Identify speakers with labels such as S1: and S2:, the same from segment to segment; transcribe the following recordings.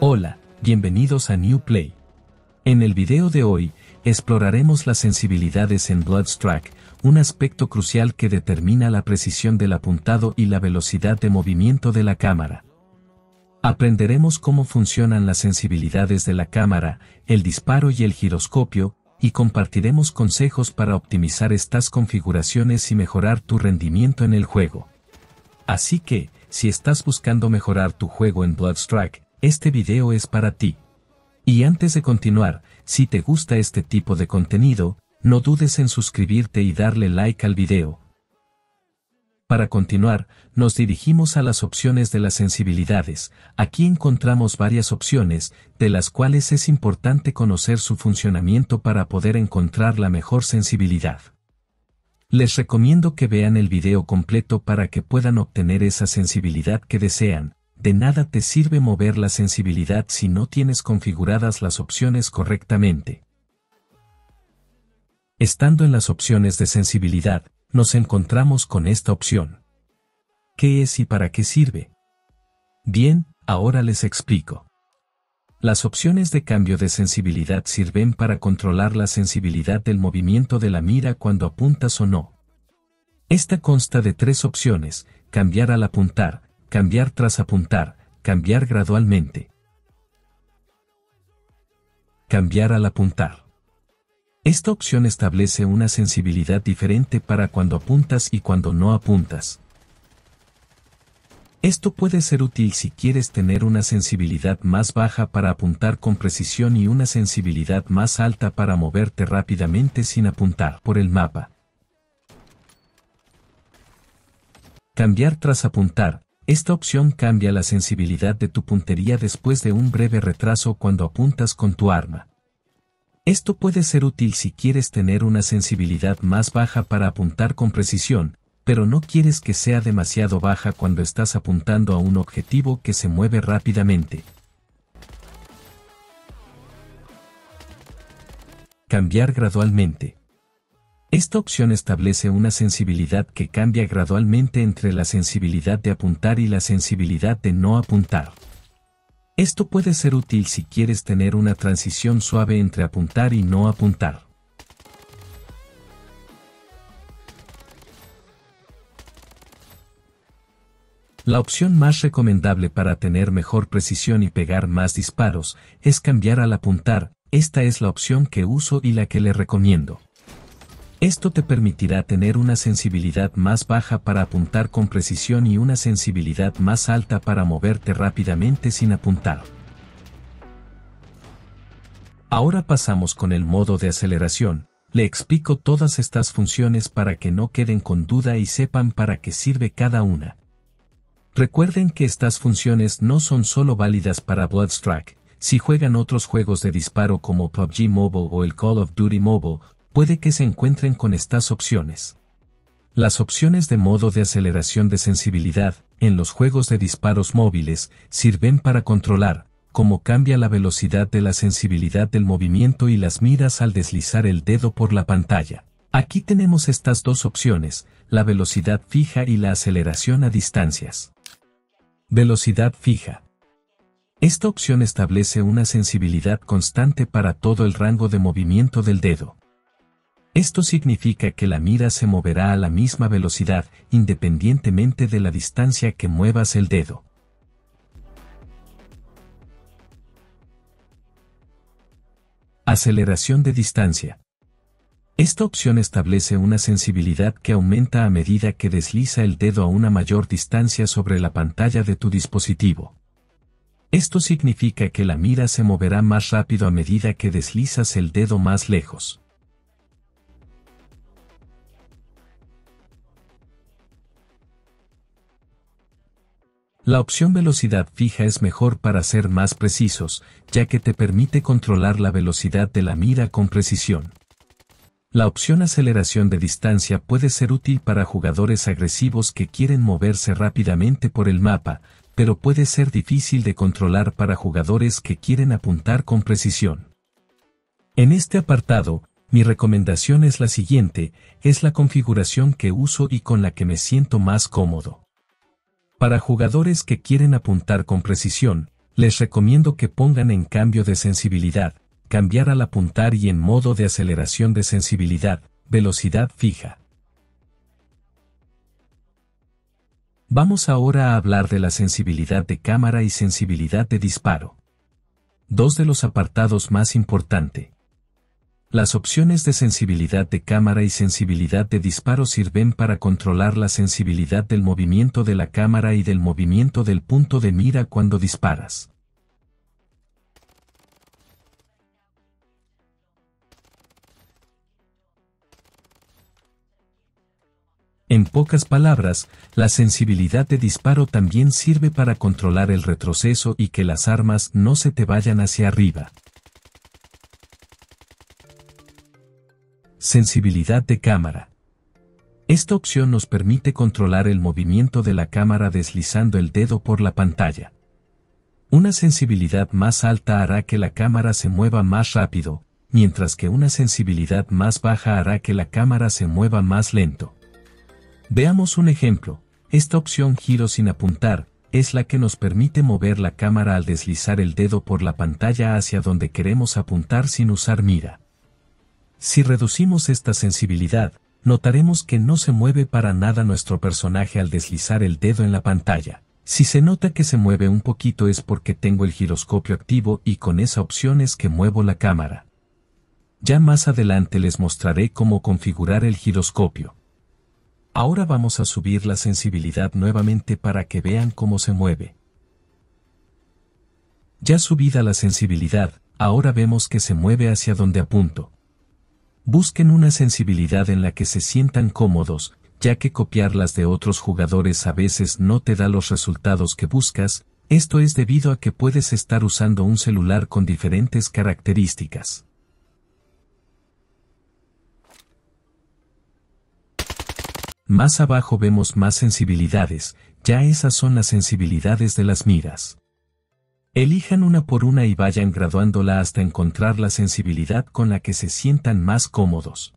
S1: Hola, bienvenidos a New Play. En el video de hoy, exploraremos las sensibilidades en Bloodstrike, un aspecto crucial que determina la precisión del apuntado y la velocidad de movimiento de la cámara. Aprenderemos cómo funcionan las sensibilidades de la cámara, el disparo y el giroscopio, y compartiremos consejos para optimizar estas configuraciones y mejorar tu rendimiento en el juego. Así que, si estás buscando mejorar tu juego en Bloodstrike, este video es para ti. Y antes de continuar, si te gusta este tipo de contenido, no dudes en suscribirte y darle like al video. Para continuar, nos dirigimos a las opciones de las sensibilidades. Aquí encontramos varias opciones, de las cuales es importante conocer su funcionamiento para poder encontrar la mejor sensibilidad. Les recomiendo que vean el video completo para que puedan obtener esa sensibilidad que desean. De nada te sirve mover la sensibilidad si no tienes configuradas las opciones correctamente. Estando en las opciones de sensibilidad, nos encontramos con esta opción. ¿Qué es y para qué sirve? Bien, ahora les explico. Las opciones de cambio de sensibilidad sirven para controlar la sensibilidad del movimiento de la mira cuando apuntas o no. Esta consta de tres opciones, cambiar al apuntar, cambiar tras apuntar, cambiar gradualmente. Cambiar al apuntar. Esta opción establece una sensibilidad diferente para cuando apuntas y cuando no apuntas. Esto puede ser útil si quieres tener una sensibilidad más baja para apuntar con precisión y una sensibilidad más alta para moverte rápidamente sin apuntar por el mapa. Cambiar tras apuntar. Esta opción cambia la sensibilidad de tu puntería después de un breve retraso cuando apuntas con tu arma. Esto puede ser útil si quieres tener una sensibilidad más baja para apuntar con precisión, pero no quieres que sea demasiado baja cuando estás apuntando a un objetivo que se mueve rápidamente. Cambiar gradualmente. Esta opción establece una sensibilidad que cambia gradualmente entre la sensibilidad de apuntar y la sensibilidad de no apuntar. Esto puede ser útil si quieres tener una transición suave entre apuntar y no apuntar. La opción más recomendable para tener mejor precisión y pegar más disparos es cambiar al apuntar, esta es la opción que uso y la que le recomiendo. Esto te permitirá tener una sensibilidad más baja para apuntar con precisión y una sensibilidad más alta para moverte rápidamente sin apuntar. Ahora pasamos con el modo de aceleración, le explico todas estas funciones para que no queden con duda y sepan para qué sirve cada una. Recuerden que estas funciones no son solo válidas para Bloodstrike, si juegan otros juegos de disparo como PUBG Mobile o el Call of Duty Mobile, puede que se encuentren con estas opciones. Las opciones de modo de aceleración de sensibilidad en los juegos de disparos móviles sirven para controlar cómo cambia la velocidad de la sensibilidad del movimiento y las miras al deslizar el dedo por la pantalla. Aquí tenemos estas dos opciones, la velocidad fija y la aceleración a distancias. Velocidad fija. Esta opción establece una sensibilidad constante para todo el rango de movimiento del dedo. Esto significa que la mira se moverá a la misma velocidad independientemente de la distancia que muevas el dedo. Aceleración de distancia. Esta opción establece una sensibilidad que aumenta a medida que desliza el dedo a una mayor distancia sobre la pantalla de tu dispositivo. Esto significa que la mira se moverá más rápido a medida que deslizas el dedo más lejos. La opción velocidad fija es mejor para ser más precisos, ya que te permite controlar la velocidad de la mira con precisión. La opción aceleración de distancia puede ser útil para jugadores agresivos que quieren moverse rápidamente por el mapa, pero puede ser difícil de controlar para jugadores que quieren apuntar con precisión. En este apartado, mi recomendación es la siguiente, es la configuración que uso y con la que me siento más cómodo. Para jugadores que quieren apuntar con precisión, les recomiendo que pongan en cambio de sensibilidad, cambiar al apuntar y en modo de aceleración de sensibilidad, velocidad fija. Vamos ahora a hablar de la sensibilidad de cámara y sensibilidad de disparo. Dos de los apartados más importantes. Las opciones de sensibilidad de cámara y sensibilidad de disparo sirven para controlar la sensibilidad del movimiento de la cámara y del movimiento del punto de mira cuando disparas. En pocas palabras, la sensibilidad de disparo también sirve para controlar el retroceso y que las armas no se te vayan hacia arriba. Sensibilidad de cámara. Esta opción nos permite controlar el movimiento de la cámara deslizando el dedo por la pantalla. Una sensibilidad más alta hará que la cámara se mueva más rápido, mientras que una sensibilidad más baja hará que la cámara se mueva más lento. Veamos un ejemplo. Esta opción giro sin apuntar es la que nos permite mover la cámara al deslizar el dedo por la pantalla hacia donde queremos apuntar sin usar mira. Si reducimos esta sensibilidad, notaremos que no se mueve para nada nuestro personaje al deslizar el dedo en la pantalla. Si se nota que se mueve un poquito es porque tengo el giroscopio activo y con esa opción es que muevo la cámara. Ya más adelante les mostraré cómo configurar el giroscopio. Ahora vamos a subir la sensibilidad nuevamente para que vean cómo se mueve. Ya subida la sensibilidad, ahora vemos que se mueve hacia donde apunto. Busquen una sensibilidad en la que se sientan cómodos, ya que copiarlas de otros jugadores a veces no te da los resultados que buscas, esto es debido a que puedes estar usando un celular con diferentes características. Más abajo vemos más sensibilidades, ya esas son las sensibilidades de las miras. Elijan una por una y vayan graduándola hasta encontrar la sensibilidad con la que se sientan más cómodos.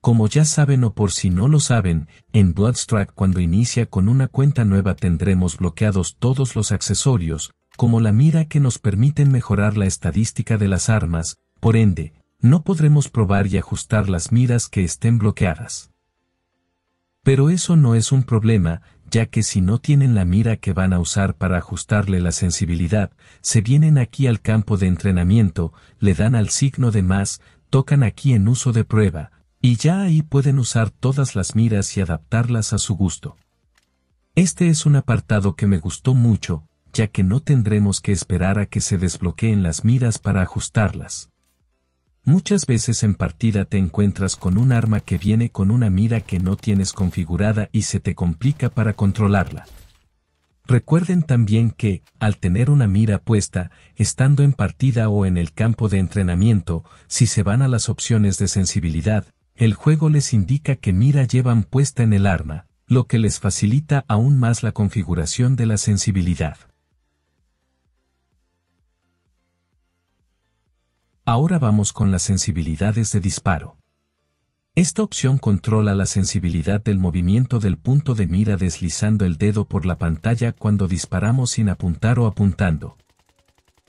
S1: Como ya saben o por si no lo saben, en Bloodstruck cuando inicia con una cuenta nueva tendremos bloqueados todos los accesorios, como la mira que nos permiten mejorar la estadística de las armas, por ende, no podremos probar y ajustar las miras que estén bloqueadas. Pero eso no es un problema, ya que si no tienen la mira que van a usar para ajustarle la sensibilidad, se vienen aquí al campo de entrenamiento, le dan al signo de más, tocan aquí en uso de prueba, y ya ahí pueden usar todas las miras y adaptarlas a su gusto. Este es un apartado que me gustó mucho, ya que no tendremos que esperar a que se desbloqueen las miras para ajustarlas. Muchas veces en partida te encuentras con un arma que viene con una mira que no tienes configurada y se te complica para controlarla. Recuerden también que, al tener una mira puesta, estando en partida o en el campo de entrenamiento, si se van a las opciones de sensibilidad, el juego les indica que mira llevan puesta en el arma, lo que les facilita aún más la configuración de la sensibilidad. Ahora vamos con las sensibilidades de disparo. Esta opción controla la sensibilidad del movimiento del punto de mira deslizando el dedo por la pantalla cuando disparamos sin apuntar o apuntando.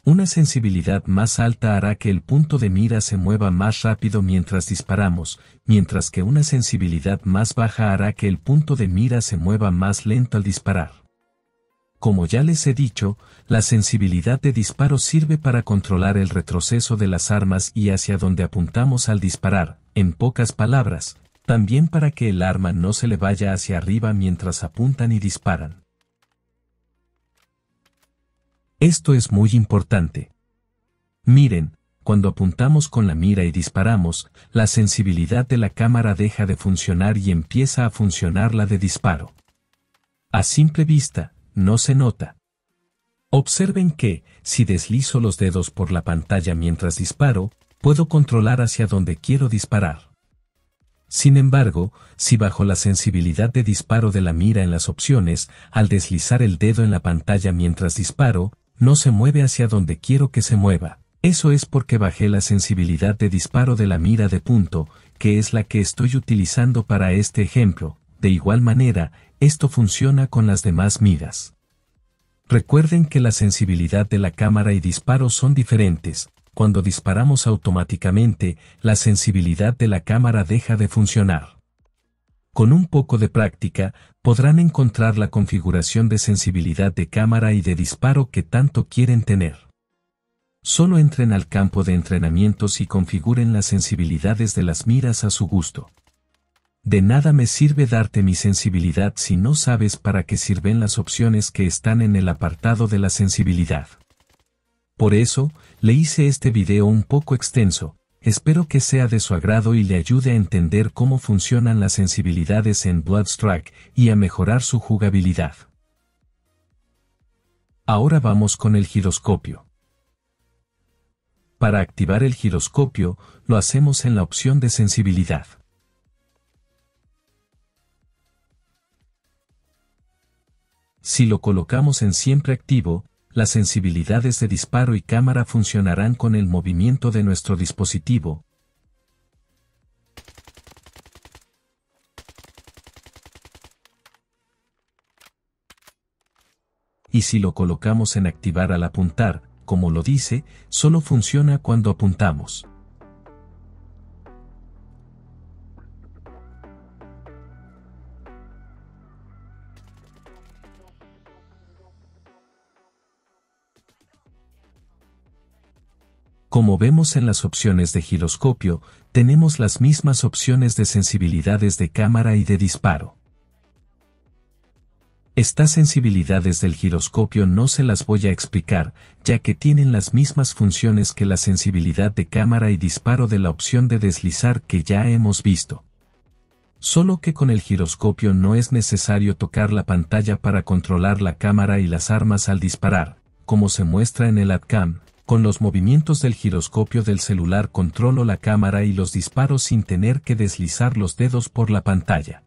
S1: Una sensibilidad más alta hará que el punto de mira se mueva más rápido mientras disparamos, mientras que una sensibilidad más baja hará que el punto de mira se mueva más lento al disparar. Como ya les he dicho, la sensibilidad de disparo sirve para controlar el retroceso de las armas y hacia donde apuntamos al disparar, en pocas palabras, también para que el arma no se le vaya hacia arriba mientras apuntan y disparan. Esto es muy importante. Miren, cuando apuntamos con la mira y disparamos, la sensibilidad de la cámara deja de funcionar y empieza a funcionar la de disparo. A simple vista, no se nota. Observen que, si deslizo los dedos por la pantalla mientras disparo, puedo controlar hacia donde quiero disparar. Sin embargo, si bajo la sensibilidad de disparo de la mira en las opciones, al deslizar el dedo en la pantalla mientras disparo, no se mueve hacia donde quiero que se mueva. Eso es porque bajé la sensibilidad de disparo de la mira de punto, que es la que estoy utilizando para este ejemplo. De igual manera, esto funciona con las demás miras. Recuerden que la sensibilidad de la cámara y disparo son diferentes, cuando disparamos automáticamente, la sensibilidad de la cámara deja de funcionar. Con un poco de práctica, podrán encontrar la configuración de sensibilidad de cámara y de disparo que tanto quieren tener. Solo entren al campo de entrenamientos y configuren las sensibilidades de las miras a su gusto. De nada me sirve darte mi sensibilidad si no sabes para qué sirven las opciones que están en el apartado de la sensibilidad. Por eso, le hice este video un poco extenso, espero que sea de su agrado y le ayude a entender cómo funcionan las sensibilidades en Bloodstrike y a mejorar su jugabilidad. Ahora vamos con el giroscopio. Para activar el giroscopio, lo hacemos en la opción de sensibilidad. Si lo colocamos en siempre activo, las sensibilidades de disparo y cámara funcionarán con el movimiento de nuestro dispositivo. Y si lo colocamos en activar al apuntar, como lo dice, solo funciona cuando apuntamos. Como vemos en las opciones de giroscopio, tenemos las mismas opciones de sensibilidades de cámara y de disparo. Estas sensibilidades del giroscopio no se las voy a explicar, ya que tienen las mismas funciones que la sensibilidad de cámara y disparo de la opción de deslizar que ya hemos visto. Solo que con el giroscopio no es necesario tocar la pantalla para controlar la cámara y las armas al disparar, como se muestra en el ADCAM, con los movimientos del giroscopio del celular controlo la cámara y los disparos sin tener que deslizar los dedos por la pantalla.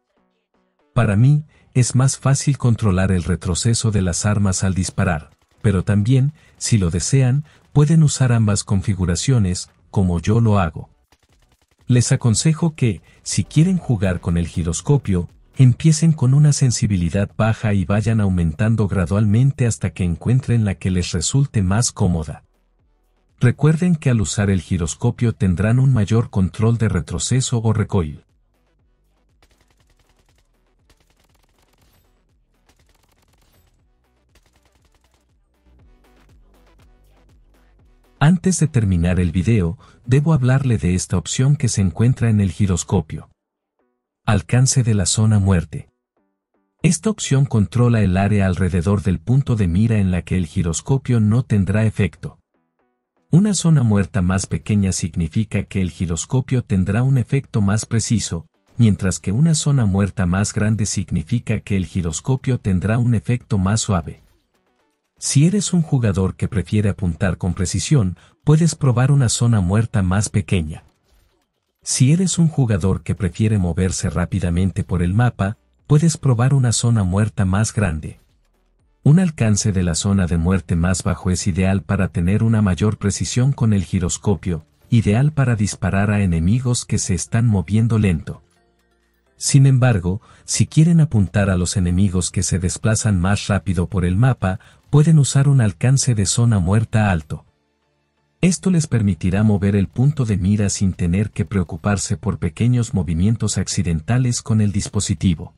S1: Para mí, es más fácil controlar el retroceso de las armas al disparar, pero también, si lo desean, pueden usar ambas configuraciones, como yo lo hago. Les aconsejo que, si quieren jugar con el giroscopio, empiecen con una sensibilidad baja y vayan aumentando gradualmente hasta que encuentren la que les resulte más cómoda. Recuerden que al usar el giroscopio tendrán un mayor control de retroceso o recoil. Antes de terminar el video, debo hablarle de esta opción que se encuentra en el giroscopio. Alcance de la zona muerte. Esta opción controla el área alrededor del punto de mira en la que el giroscopio no tendrá efecto. Una zona muerta más pequeña significa que el giroscopio tendrá un efecto más preciso, mientras que una zona muerta más grande significa que el giroscopio tendrá un efecto más suave. Si eres un jugador que prefiere apuntar con precisión, puedes probar una zona muerta más pequeña. Si eres un jugador que prefiere moverse rápidamente por el mapa, puedes probar una zona muerta más grande. Un alcance de la zona de muerte más bajo es ideal para tener una mayor precisión con el giroscopio, ideal para disparar a enemigos que se están moviendo lento. Sin embargo, si quieren apuntar a los enemigos que se desplazan más rápido por el mapa, pueden usar un alcance de zona muerta alto. Esto les permitirá mover el punto de mira sin tener que preocuparse por pequeños movimientos accidentales con el dispositivo.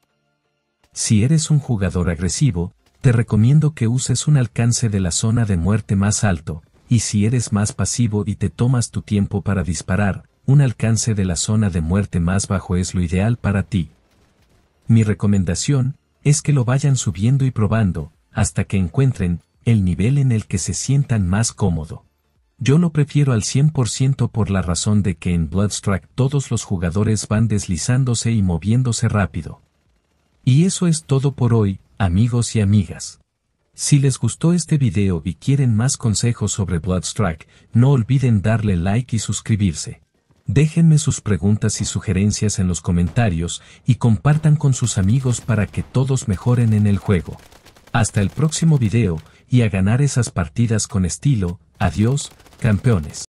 S1: Si eres un jugador agresivo, te recomiendo que uses un alcance de la zona de muerte más alto, y si eres más pasivo y te tomas tu tiempo para disparar, un alcance de la zona de muerte más bajo es lo ideal para ti. Mi recomendación, es que lo vayan subiendo y probando, hasta que encuentren, el nivel en el que se sientan más cómodo. Yo lo prefiero al 100% por la razón de que en Bloodstruck todos los jugadores van deslizándose y moviéndose rápido. Y eso es todo por hoy, amigos y amigas. Si les gustó este video y quieren más consejos sobre Bloodstrike, no olviden darle like y suscribirse. Déjenme sus preguntas y sugerencias en los comentarios y compartan con sus amigos para que todos mejoren en el juego. Hasta el próximo video y a ganar esas partidas con estilo, adiós, campeones.